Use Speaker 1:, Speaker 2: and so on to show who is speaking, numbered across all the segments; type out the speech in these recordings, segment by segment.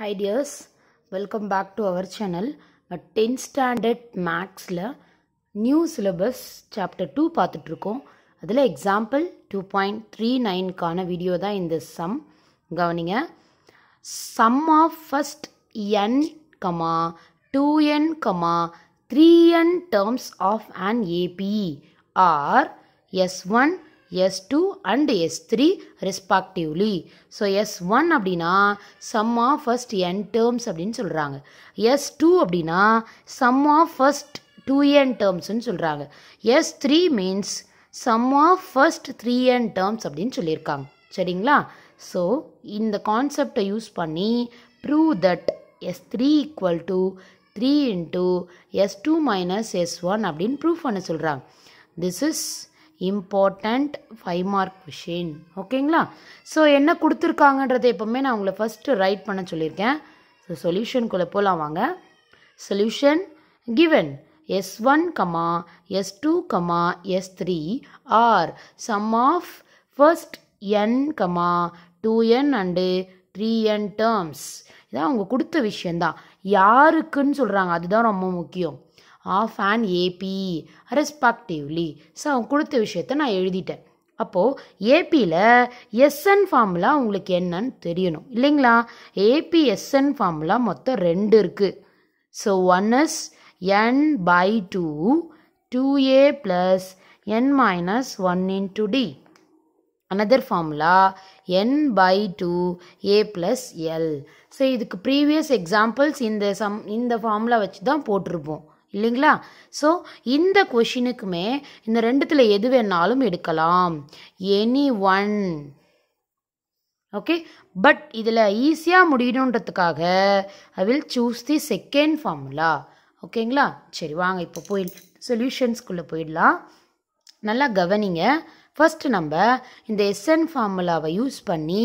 Speaker 1: High dears welcome back to our channel tenth standard மேக்ஸில் new syllabus chapter two பார்த்துட்ருக்கோம் அதில் example two point three நைனுக்கான video தான் இந்த சம் கவனிங்க sum of first n comma two n comma three n terms of and AP are S one S2 and S3 respectively. So S one அப்படின்னா sum of first n terms அப்படின்னு சொல்கிறாங்க S two அப்படின்னா sum of terms two n டேர்ம்ஸ்னு சொல்கிறாங்க S three means sum of first three n terms அப்படின்னு சொல்லியிருக்காங்க சரிங்களா so இந்த concept யூஸ் பண்ணி prove that S three to 3 three S2 S two minus S one அப்படின்னு This பண்ண சொல்கிறாங்க this is important five mark question ஓகேங்களா so என்ன கொடுத்துருக்காங்கன்றதை எப்போவுமே நான் உங்களை ஃபஸ்ட்டு ரைட் பண்ண சொல்லியிருக்கேன் ஸோ சொல்யூஷனுக்குள்ளே போகலாம் வாங்க solution given S one comma S two comma S three are sum of first n comma two n and three n terms இதான் அவங்க கொடுத்த விஷயந்தான் யாருக்குன்னு சொல்கிறாங்க அதுதான் ரொம்ப முக்கியம் of and AP respectively so அவங்க கொடுத்த விஷயத்த நான் எழுதிட்டேன் அப்போது ஏபியில் எஸ்என் ஃபார்முலா உங்களுக்கு என்னன்னு தெரியணும் இல்லைங்களா ஏபி எஸ்என் ஃபார்முலா மொத்தம் ரெண்டு இருக்குது so one S n by two two A plus n minus one into D another formula n by two A plus L so இதுக்கு ப்ரீவியஸ் எக்ஸாம்பிள்ஸ் இந்த சம் இந்த ஃபார்முலா வச்சு தான் போட்டிருப்போம் இல்லைங்களா ஸோ இந்த கொஷினுக்குமே இந்த ரெண்டுத்தில் எது வேணாலும் எடுக்கலாம் எனி ஒன் ஓகே பட் இதில் ஈஸியாக முடியணுன்றதுக்காக I will choose the second formula ஓகேங்களா சரி வாங்க இப்போ போய் சொல்யூஷன்ஸ்குள்ளே போயிடலாம் நல்லா கவனிங்க ஃபஸ்ட்டு நம்ம இந்த எஸ்என் ஃபார்முலாவை யூஸ் பண்ணி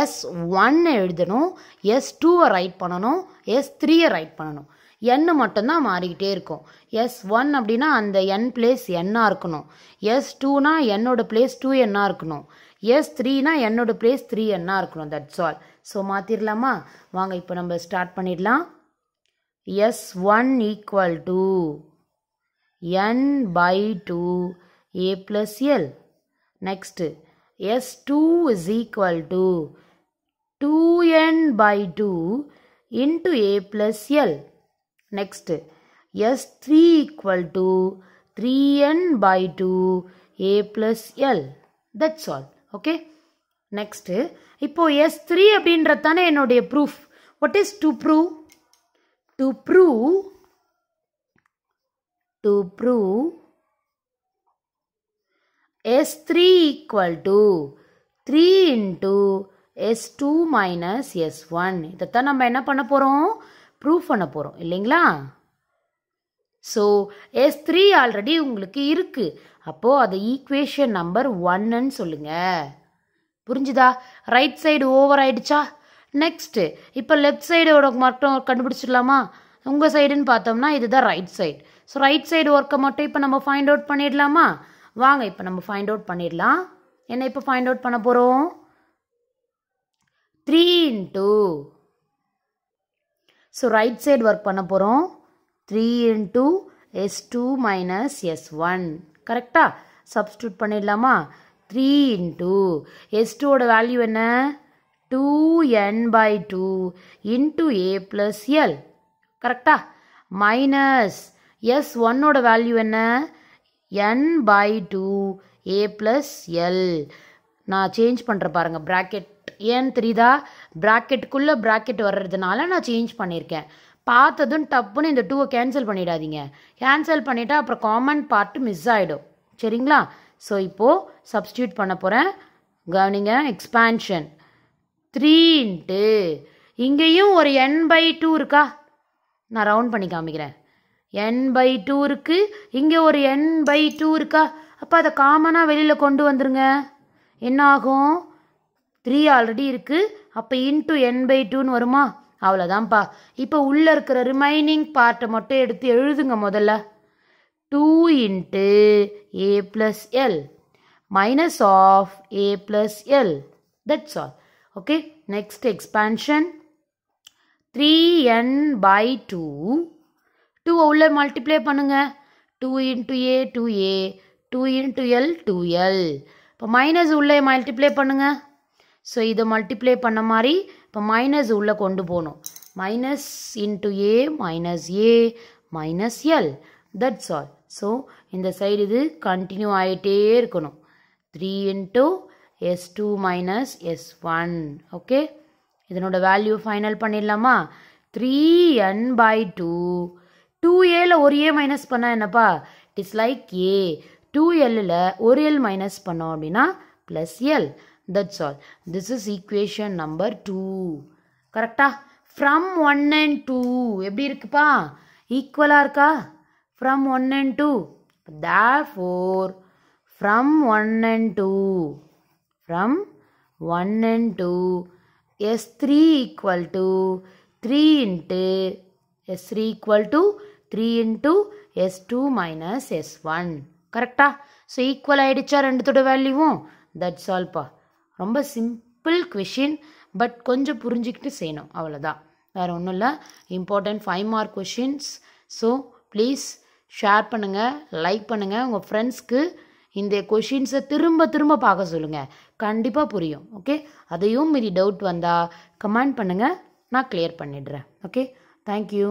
Speaker 1: எஸ் ஒன்னு எழுதணும் எஸ் டூவை ரைட் பண்ணணும் எஸ் த்ரீயை ரைட் பண்ணணும் எண்ணு மட்டும்தான் மாறிக்கிட்டே இருக்கும் எஸ் ஒன் அப்படின்னா அந்த என் பிளேஸ் என்னாக இருக்கணும் எஸ் டூனா என்னோட பிளேஸ் டூ என்னாக இருக்கணும் எஸ் த்ரீனா என்னோட பிளேஸ் த்ரீ என்னாக இருக்கணும் தட்ஸ் ஆல் ஸோ மாற்றிடலாமா வாங்க இப்போ நம்ம ஸ்டார்ட் பண்ணிடலாம் S one equal to n by two A plus L next S two is equal to n by two into A plus L Next, S3 equal to 3N by 2 A plus L. That's all. Okay. Next, இப்போ S3 அப்படின்றத்தானே என்னுடைய proof. What is to prove? To prove, to prove, S3 equal to 3 into S2 minus S1. இத்தான் நம்ம என்ன பண்ணப் போரும்? Prove பண்ண போகிறோம் இல்லைங்களா so S three already உங்களுக்கு இருக்குது அப்போது அது ஈக்குவேஷன் நம்பர் ஒன்னுன்னு சொல்லுங்கள் புரிஞ்சுதா ரைட் சைடு ஓவர் ஆயிடுச்சா நெக்ஸ்ட்டு இப்போ லெஃப்ட் சைடோட மட்டும் கண்டுபிடிச்சிடலாமா உங்கள் சைடுன்னு பார்த்தோம்னா இதுதான் right side so right side ஒர்க்கை மட்டும் இப்போ நம்ம ஃபைண்ட் அவுட் பண்ணிடலாமா வாங்க இப்போ நம்ம ஃபைண்ட் அவுட் பண்ணிடலாம் என்ன இப்போ ஃபைண்ட் அவுட் பண்ண போகிறோம் three into so right side work பண்ண போகிறோம் three into S two minus S one கரெக்டாக சப்ஸ்டியூட் பண்ணிடலாமா த்ரீ இன்ட்டு எஸ் டூவோட வேல்யூ என்ன two n by two into A plus L கரெக்டாக மைனஸ் எஸ் ஒன்னோட வேல்யூ என்ன n by two A plus L நான் சேஞ்ச் பண்ணுற பாருங்கள் ப்ராக்கெட் ஏன்னு தெரியுதா ப்ராக்கெட்டுக்குள்ளே ப்ராக்கெட் வர்றதுனால நான் சேஞ்ச் பண்ணியிருக்கேன் பார்த்ததும் டப்புன்னு இந்த டூவை கேன்சல் பண்ணிடாதீங்க கேன்சல் பண்ணிவிட்டா அப்புறம் காமன் பார்ட்டு மிஸ் ஆகிடும் சரிங்களா ஸோ இப்போது சப்ஸ்டியூட் பண்ண போகிறேன் கவனிங்க எக்ஸ்பேன்ஷன் த்ரீன்ட்டு இங்கேயும் ஒரு என் பை டூ இருக்கா நான் ரவுண்ட் பண்ணி காமிக்கிறேன் என் பை டூ இருக்குது இங்கே ஒரு என் பை டூ இருக்கா அப்போ அதை காமனாக வெளியில் கொண்டு வந்துருங்க என்னாகும் த்ரீ ஆல்ரெடி இருக்குது அப்போ இன்ட்டு என் பை டூன்னு வருமா அவ்வளோதான்ப்பா இப்போ உள்ளே இருக்கிற ரிமைனிங் பார்ட்டை மட்டும் எடுத்து எழுதுங்க முதல்ல two into A plus L minus of A plus L that's all okay next expansion three n by two டூவை உள்ளே மல்டிப்ளை பண்ணுங்கள் two into A two A two into L two L இப்போ minus உள்ளே multiply பண்ணுங்கள் so இதை multiply பண்ண மாதிரி இப்போ மைனஸ் உள்ளே கொண்டு போகணும் minus into A minus A minus L that's all so இந்த சைடு இது கண்டினியூ ஆகிட்டே இருக்கணும் three into S two minus S one okay இதனோட வேல்யூ ஃபைனல் பண்ணிடலாமா three n by two two ஏல ஒரு ஏ மைனஸ் பண்ணால் என்னப்பா it is like A two எல்லில் ஒரு எல் மைனஸ் பண்ணோம் அப்படின்னா plus L that's all this is equation number two கரெக்டா ஃப்ரம் ஒன் அண்ட் டூ எப்படி இருக்குப்பா ஈக்குவலாக இருக்கா from one and two four from one and two from one and two S three equal to three into S three equal to three into S two minus S one கரெக்டாக so equal ஆகிடுச்சா ரெண்டுத்தோட வேல்யூவும் that's சால்வா ரொம்ப simple question but கொஞ்சம் புரிஞ்சுக்கிட்டு செய்யணும் அவ்வளோதான் வேறு ஒன்றும் இல்லை important five mark questions so please share பண்ணுங்கள் லைக் பண்ணுங்கள் உங்கள் ஃப்ரெண்ட்ஸ்க்கு இந்த கொஷின்ஸை திரும்ப திரும்ப பார்க்க சொல்லுங்கள் கண்டிப்பாக புரியும் ஓகே அதையும் மீறி டவுட் வந்தால் கமெண்ட் பண்ணுங்கள் நான் கிளியர் பண்ணிடுறேன் ஓகே தேங்க்யூ